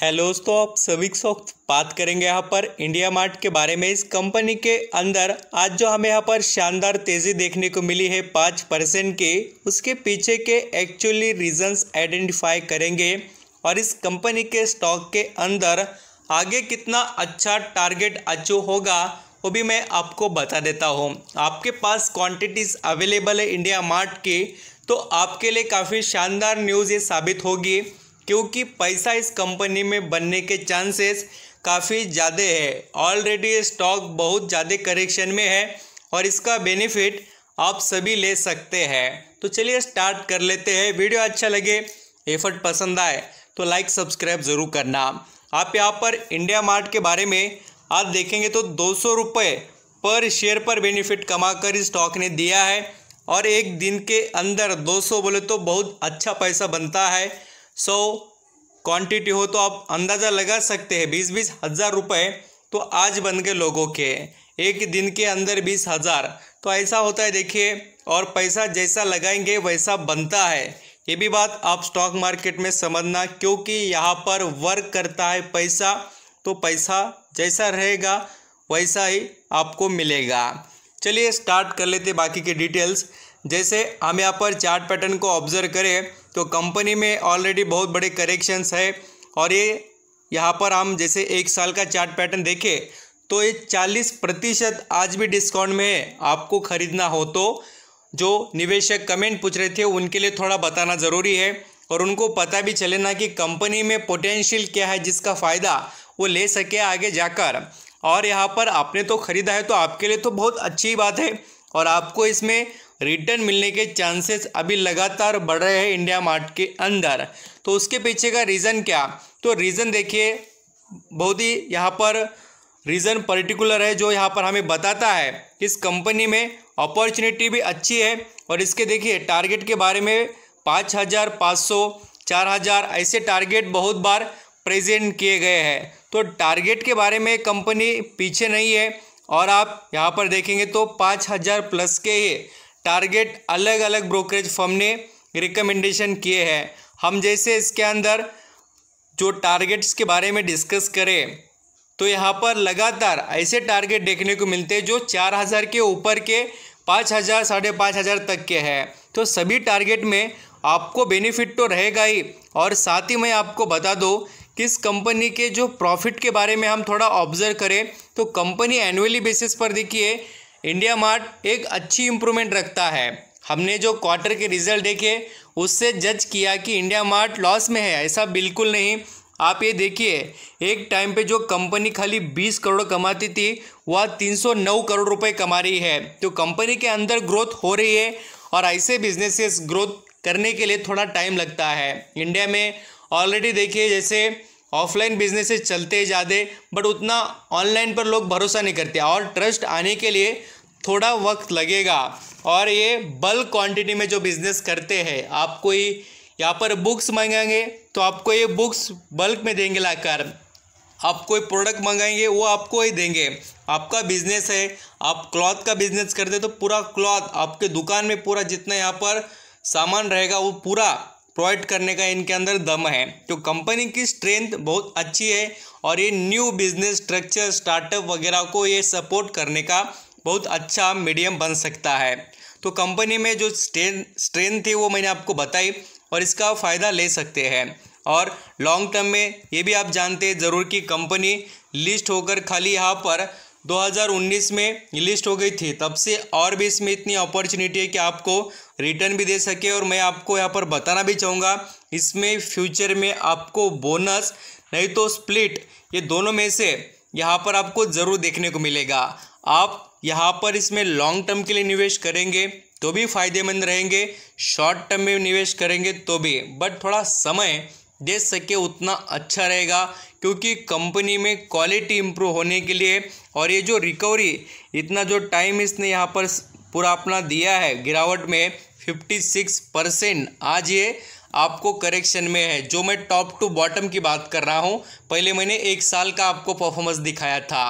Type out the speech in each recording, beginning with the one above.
hello दोस्तों आप सभी साथ बात करेंगे यहाँ पर इंडिया मार्ट के बारे में इस कंपनी के अंदर आज जो हमें यहाँ पर शानदार तेज़ी देखने को मिली है पाँच परसेंट की उसके पीछे के एक्चुअली रीजंस आइडेंटिफाई करेंगे और इस कंपनी के स्टॉक के अंदर आगे कितना अच्छा टारगेट अचीव होगा वो भी मैं आपको बता देता हूँ आपके पास क्वान्टिटीज अवेलेबल है इंडिया मार्ट की तो आपके लिए काफ़ी शानदार न्यूज़ ये साबित होगी क्योंकि पैसा इस कंपनी में बनने के चांसेस काफ़ी ज़्यादा है ऑलरेडी स्टॉक बहुत ज़्यादा करेक्शन में है और इसका बेनिफिट आप सभी ले सकते हैं तो चलिए स्टार्ट कर लेते हैं वीडियो अच्छा लगे एफर्ट पसंद आए तो लाइक सब्सक्राइब ज़रूर करना आप यहाँ पर इंडिया मार्ट के बारे में आज देखेंगे तो दो सौ पर शेयर पर बेनिफिट कमाकर इस स्टॉक ने दिया है और एक दिन के अंदर 200 बोले तो बहुत अच्छा पैसा बनता है सौ क्वांटिटी हो तो आप अंदाज़ा लगा सकते हैं बीस बीस हज़ार रुपये तो आज बन गए लोगों के एक दिन के अंदर बीस हज़ार तो ऐसा होता है देखिए और पैसा जैसा लगाएंगे वैसा बनता है ये भी बात आप स्टॉक मार्केट में समझना क्योंकि यहाँ पर वर्क करता है पैसा तो पैसा जैसा रहेगा वैसा ही आपको मिलेगा चलिए स्टार्ट कर लेते बाकी के डिटेल्स जैसे हम यहाँ पर चार्ट पैटर्न को ऑब्जर्व करें तो कंपनी में ऑलरेडी बहुत बड़े करेक्शंस है और ये यहाँ पर हम जैसे एक साल का चार्ट पैटर्न देखें तो ये चालीस प्रतिशत आज भी डिस्काउंट में है आपको ख़रीदना हो तो जो निवेशक कमेंट पूछ रहे थे उनके लिए थोड़ा बताना ज़रूरी है और उनको पता भी चले ना कि कंपनी में पोटेंशियल क्या है जिसका फ़ायदा वो ले सके आगे जाकर और यहाँ पर आपने तो ख़रीदा है तो आपके लिए तो बहुत अच्छी बात है और आपको इसमें रिटर्न मिलने के चांसेस अभी लगातार बढ़ रहे हैं इंडिया मार्ट के अंदर तो उसके पीछे का रीज़न क्या तो रीज़न देखिए बहुत ही यहाँ पर रीज़न पर्टिकुलर है जो यहाँ पर हमें बताता है इस कंपनी में अपॉर्चुनिटी भी अच्छी है और इसके देखिए टारगेट के बारे में पाँच हज़ार पाँच सौ चार हज़ार ऐसे टारगेट बहुत बार प्रेजेंट किए गए हैं तो टारगेट के बारे में कंपनी पीछे नहीं है और आप यहाँ पर देखेंगे तो पाँच हज़ार प्लस के ये टारगेट अलग अलग ब्रोकरेज फर्म ने रिकमेंडेशन किए हैं हम जैसे इसके अंदर जो टारगेट्स के बारे में डिस्कस करें तो यहाँ पर लगातार ऐसे टारगेट देखने को मिलते हैं जो चार हज़ार के ऊपर के पाँच हज़ार साढ़े पाँच हज़ार तक के हैं तो सभी टारगेट में आपको बेनिफिट तो रहेगा ही और साथ ही मैं आपको बता दूँ किस कंपनी के जो प्रॉफिट के बारे में हम थोड़ा ऑब्जर्व करें तो कंपनी एनुअली बेसिस पर देखिए इंडिया मार्ट एक अच्छी इम्प्रूवमेंट रखता है हमने जो क्वार्टर के रिजल्ट देखे उससे जज किया कि इंडिया मार्ट लॉस में है ऐसा बिल्कुल नहीं आप ये देखिए एक टाइम पे जो कंपनी खाली 20 करोड़ कमाती थी वह 309 करोड़ रुपए कमा रही है तो कंपनी के अंदर ग्रोथ हो रही है और ऐसे बिजनेसेस ग्रोथ करने के लिए थोड़ा टाइम लगता है इंडिया में ऑलरेडी देखिए जैसे ऑफलाइन बिजनेसेस चलते ज़्यादा बट उतना ऑनलाइन पर लोग भरोसा नहीं करते और ट्रस्ट आने के लिए थोड़ा वक्त लगेगा और ये बल्क क्वांटिटी में जो बिज़नेस करते हैं आप कोई यहाँ पर बुक्स मंगाएंगे तो आपको ये बुक्स बल्क में देंगे लाकर आप कोई प्रोडक्ट मंगाएंगे वो आपको ही देंगे आपका बिजनेस है आप क्लॉथ का बिजनेस करते तो पूरा क्लॉथ आपके दुकान में पूरा जितना यहाँ पर सामान रहेगा वो पूरा प्रोवाइड करने का इनके अंदर दम है तो कंपनी की स्ट्रेंथ बहुत अच्छी है और ये न्यू बिजनेस स्ट्रक्चर स्टार्टअप वगैरह को ये सपोर्ट करने का बहुत अच्छा मीडियम बन सकता है तो कंपनी में जो स्ट्रेंथ स्ट्रेंथ थी वो मैंने आपको बताई और इसका फ़ायदा ले सकते हैं और लॉन्ग टर्म में ये भी आप जानते हैं ज़रूर कि कंपनी लिस्ट होकर खाली यहाँ पर 2019 में लिस्ट हो गई थी तब से और भी इसमें इतनी अपॉर्चुनिटी है कि आपको रिटर्न भी दे सके और मैं आपको यहाँ पर बताना भी चाहूँगा इसमें फ्यूचर में आपको बोनस नहीं तो स्प्लिट ये दोनों में से यहाँ पर आपको ज़रूर देखने को मिलेगा आप यहाँ पर इसमें लॉन्ग टर्म के लिए निवेश करेंगे तो भी फायदेमंद रहेंगे शॉर्ट टर्म में निवेश करेंगे तो भी बट थोड़ा समय दे सके उतना अच्छा रहेगा क्योंकि कंपनी में क्वालिटी इम्प्रूव होने के लिए और ये जो रिकवरी इतना जो टाइम इसने यहाँ पर पूरा अपना दिया है गिरावट में फिफ्टी सिक्स परसेंट आज ये आपको करेक्शन में है जो मैं टॉप टू बॉटम की बात कर रहा हूँ पहले मैंने एक साल का आपको परफॉर्मेंस दिखाया था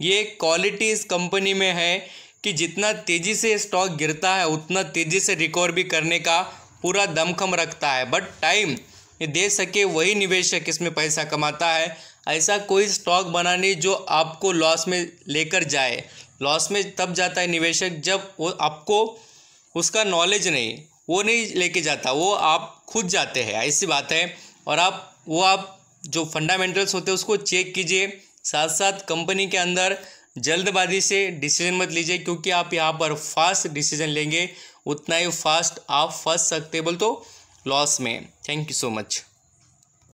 ये क्वालिटी इस कंपनी में है कि जितना तेज़ी से स्टॉक गिरता है उतना तेज़ी से रिकवर भी करने का पूरा दमखम रखता है बट टाइम दे सके वही निवेशक इसमें पैसा कमाता है ऐसा कोई स्टॉक बनाने जो आपको लॉस में लेकर जाए लॉस में तब जाता है निवेशक जब वो आपको उसका नॉलेज नहीं वो नहीं लेके जाता वो आप खुद जाते हैं ऐसी बात है और आप वो आप जो फंडामेंटल्स होते हैं उसको चेक कीजिए साथ साथ कंपनी के अंदर जल्दबाजी से डिसीजन मत लीजिए क्योंकि आप यहाँ पर फास्ट डिसीजन लेंगे उतना ही फास्ट आप फंस सकते बोल तो लॉस में थैंक यू सो मच